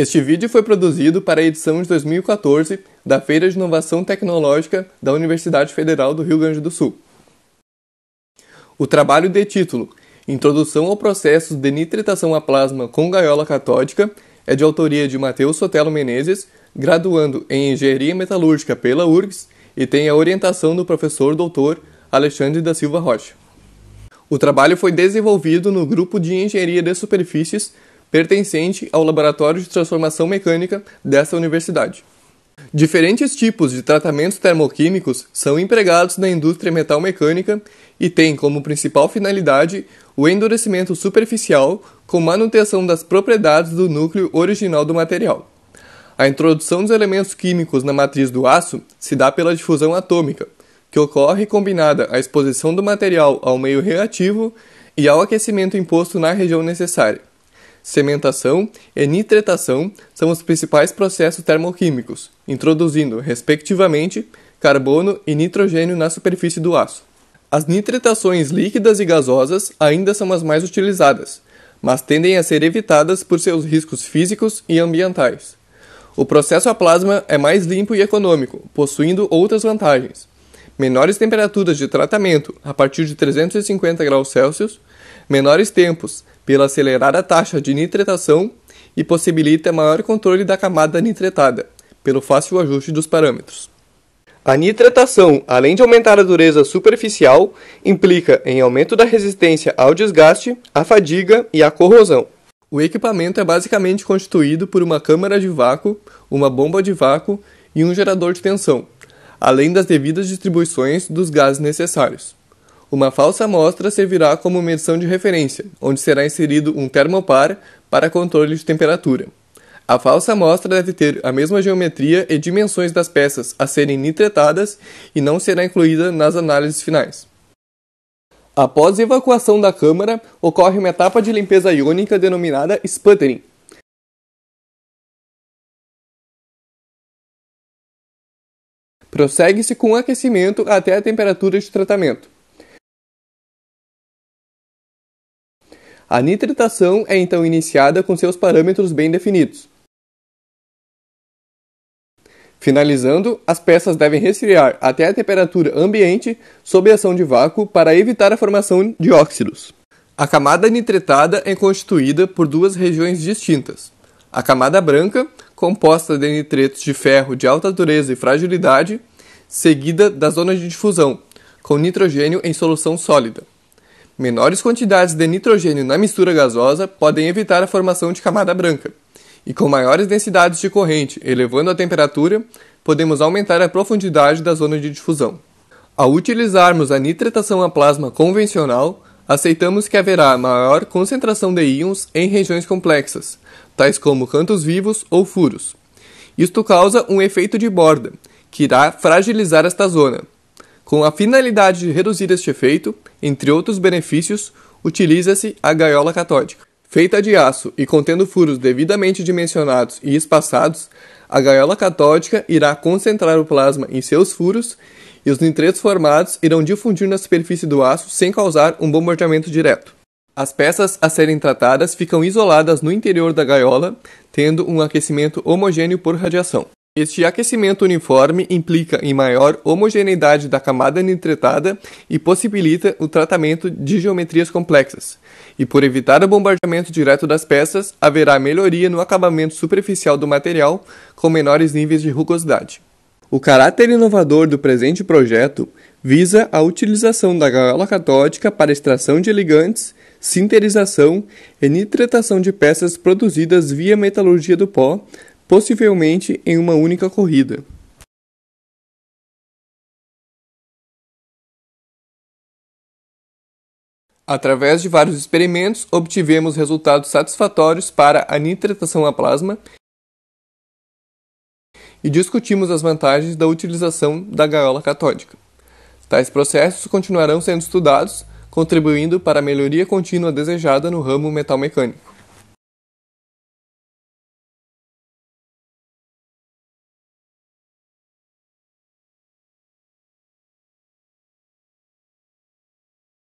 Este vídeo foi produzido para a edição de 2014 da Feira de Inovação Tecnológica da Universidade Federal do Rio Grande do Sul. O trabalho de título Introdução ao processo de nitritação a plasma com gaiola catódica é de autoria de Matheus Sotelo Menezes, graduando em Engenharia Metalúrgica pela URGS e tem a orientação do professor doutor Alexandre da Silva Rocha. O trabalho foi desenvolvido no Grupo de Engenharia de Superfícies pertencente ao Laboratório de Transformação Mecânica dessa universidade. Diferentes tipos de tratamentos termoquímicos são empregados na indústria metalmecânica e têm como principal finalidade o endurecimento superficial com manutenção das propriedades do núcleo original do material. A introdução dos elementos químicos na matriz do aço se dá pela difusão atômica, que ocorre combinada à exposição do material ao meio reativo e ao aquecimento imposto na região necessária. Sementação e nitretação são os principais processos termoquímicos, introduzindo, respectivamente, carbono e nitrogênio na superfície do aço. As nitretações líquidas e gasosas ainda são as mais utilizadas, mas tendem a ser evitadas por seus riscos físicos e ambientais. O processo a plasma é mais limpo e econômico, possuindo outras vantagens. Menores temperaturas de tratamento, a partir de 350 graus Celsius, menores tempos, pela acelerada taxa de nitretação e possibilita maior controle da camada nitretada, pelo fácil ajuste dos parâmetros. A nitretação, além de aumentar a dureza superficial, implica em aumento da resistência ao desgaste, à fadiga e à corrosão. O equipamento é basicamente constituído por uma câmara de vácuo, uma bomba de vácuo e um gerador de tensão, além das devidas distribuições dos gases necessários. Uma falsa amostra servirá como medição de referência, onde será inserido um termopar para controle de temperatura. A falsa amostra deve ter a mesma geometria e dimensões das peças a serem nitretadas e não será incluída nas análises finais. Após evacuação da câmara, ocorre uma etapa de limpeza iônica denominada sputtering. Prossegue-se com o aquecimento até a temperatura de tratamento. A nitritação é então iniciada com seus parâmetros bem definidos. Finalizando, as peças devem resfriar até a temperatura ambiente sob ação de vácuo para evitar a formação de óxidos. A camada nitretada é constituída por duas regiões distintas. A camada branca, composta de nitretos de ferro de alta dureza e fragilidade, seguida da zona de difusão, com nitrogênio em solução sólida menores quantidades de nitrogênio na mistura gasosa podem evitar a formação de camada branca. E com maiores densidades de corrente, elevando a temperatura, podemos aumentar a profundidade da zona de difusão. Ao utilizarmos a nitratação a plasma convencional, aceitamos que haverá maior concentração de íons em regiões complexas, tais como cantos vivos ou furos. Isto causa um efeito de borda, que irá fragilizar esta zona, com a finalidade de reduzir este efeito, entre outros benefícios, utiliza-se a gaiola catódica. Feita de aço e contendo furos devidamente dimensionados e espaçados, a gaiola catódica irá concentrar o plasma em seus furos e os nitretos formados irão difundir na superfície do aço sem causar um bombardeamento direto. As peças a serem tratadas ficam isoladas no interior da gaiola, tendo um aquecimento homogêneo por radiação. Este aquecimento uniforme implica em maior homogeneidade da camada nitretada e possibilita o tratamento de geometrias complexas. E por evitar o bombardeamento direto das peças, haverá melhoria no acabamento superficial do material, com menores níveis de rugosidade. O caráter inovador do presente projeto visa a utilização da gaiola catódica para extração de ligantes, sinterização e nitretação de peças produzidas via metalurgia do pó, possivelmente em uma única corrida. Através de vários experimentos, obtivemos resultados satisfatórios para a nitratação a plasma e discutimos as vantagens da utilização da gaiola catódica. Tais processos continuarão sendo estudados, contribuindo para a melhoria contínua desejada no ramo metal-mecânico.